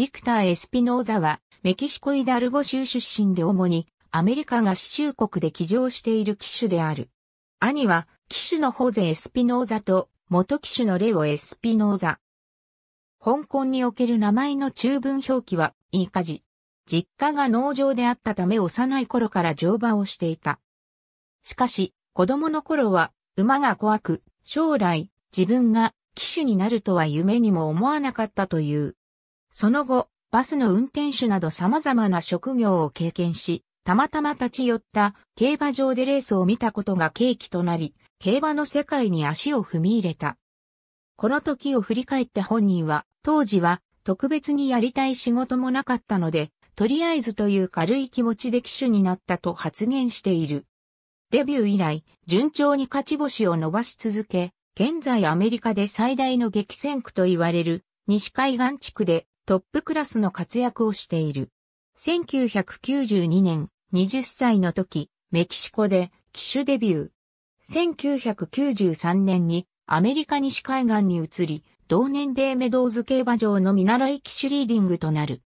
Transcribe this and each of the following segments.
ビクター・エスピノーザは、メキシコイダルゴ州出身で主に、アメリカ合衆国で起乗している機種である。兄は、騎手のホゼ・エスピノーザと、元騎手のレオ・エスピノーザ。香港における名前の中文表記は、イーカジ。実家が農場であったため幼い頃から乗馬をしていた。しかし、子供の頃は、馬が怖く、将来、自分が騎手になるとは夢にも思わなかったという。その後、バスの運転手など様々な職業を経験し、たまたま立ち寄った競馬場でレースを見たことが契機となり、競馬の世界に足を踏み入れた。この時を振り返った本人は、当時は特別にやりたい仕事もなかったので、とりあえずという軽い気持ちで騎手になったと発言している。デビュー以来、順調に勝ち星を伸ばし続け、現在アメリカで最大の激戦区と言われる西海岸地区でトップクラスの活躍をしている。1992年、20歳の時、メキシコで騎手デビュー。1993年にアメリカ西海岸に移り、同年米メドーズ競馬場の見習い騎手リーディングとなる。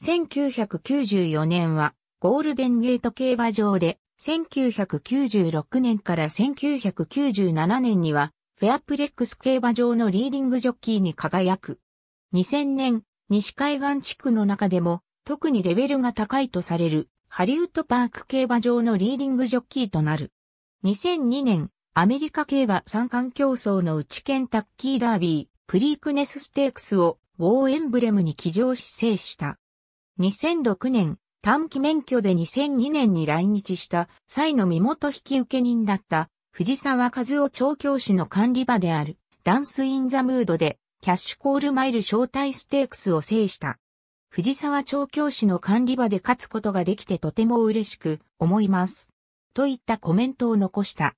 1994年はゴールデンゲート競馬場で、1996年から1997年にはフェアプレックス競馬場のリーディングジョッキーに輝く。2000年、西海岸地区の中でも、特にレベルが高いとされる、ハリウッドパーク競馬場のリーディングジョッキーとなる。2002年、アメリカ競馬三冠競争の内県タッキーダービー、プリークネスステークスを、ウォーエンブレムに騎乗し制した。2006年、短期免許で2002年に来日した際の身元引受人だった藤沢和夫調教師の管理場であるダンスインザムードでキャッシュコールマイル招待ステークスを制した。藤沢調教師の管理場で勝つことができてとても嬉しく思います。といったコメントを残した。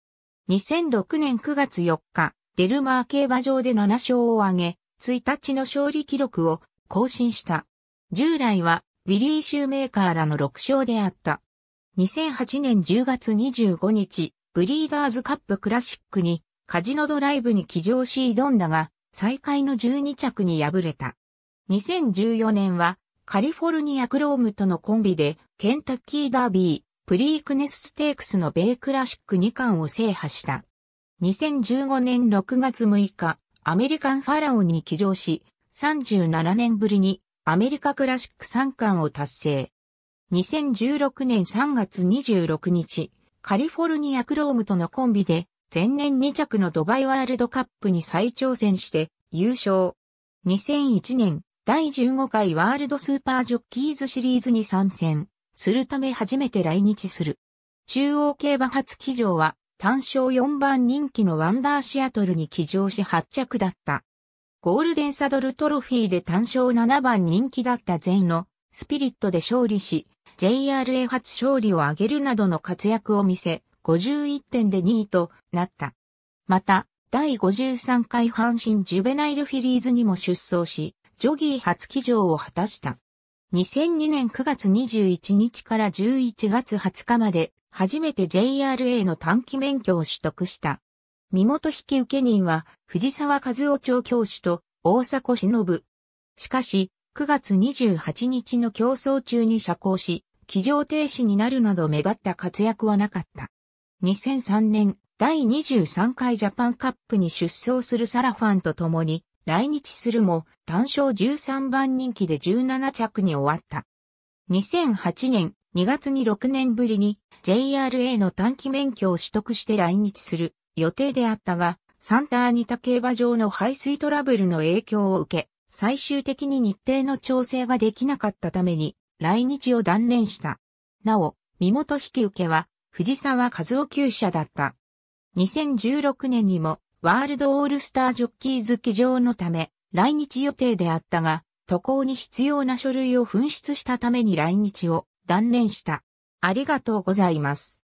2006年9月4日、デルマー競馬場で7勝を挙げ、1日の勝利記録を更新した。従来はウィリー・シューメーカーらの6勝であった。2008年10月25日、ブリーダーズカップクラシックにカジノドライブに騎乗し挑んだが、最下位の12着に敗れた。2014年はカリフォルニアクロームとのコンビでケンタッキーダービー、プリークネスステークスの米クラシック2冠を制覇した。2015年6月6日、アメリカンファラオに起乗し、37年ぶりにアメリカクラシック3冠を達成。2016年3月26日、カリフォルニアクロームとのコンビで前年2着のドバイワールドカップに再挑戦して優勝。2001年第15回ワールドスーパージョッキーズシリーズに参戦するため初めて来日する。中央競馬初騎乗は単勝4番人気のワンダーシアトルに騎乗し8着だった。ゴールデンサドルトロフィーで単勝7番人気だった前のスピリットで勝利し、JRA 初勝利を挙げるなどの活躍を見せ、51点で2位となった。また、第53回阪神ジュベナイルフィリーズにも出走し、ジョギー初騎乗を果たした。2002年9月21日から11月20日まで、初めて JRA の短期免許を取得した。身元引受人は、藤沢和夫町教師と大迫忍。しかし、9月28日の競争中に社交し、騎乗停止になるなど目立った活躍はなかった。2003年、第23回ジャパンカップに出走するサラファンと共に来日するも単勝13番人気で17着に終わった。2008年2月に6年ぶりに JRA の短期免許を取得して来日する予定であったが、サンタアニタ競馬場の排水トラブルの影響を受け、最終的に日程の調整ができなかったために来日を断念した。なお、身元引き受けは藤沢和夫厩舎だった。2016年にもワールドオールスタージョッキーズ騎乗のため来日予定であったが、渡航に必要な書類を紛失したために来日を断念した。ありがとうございます。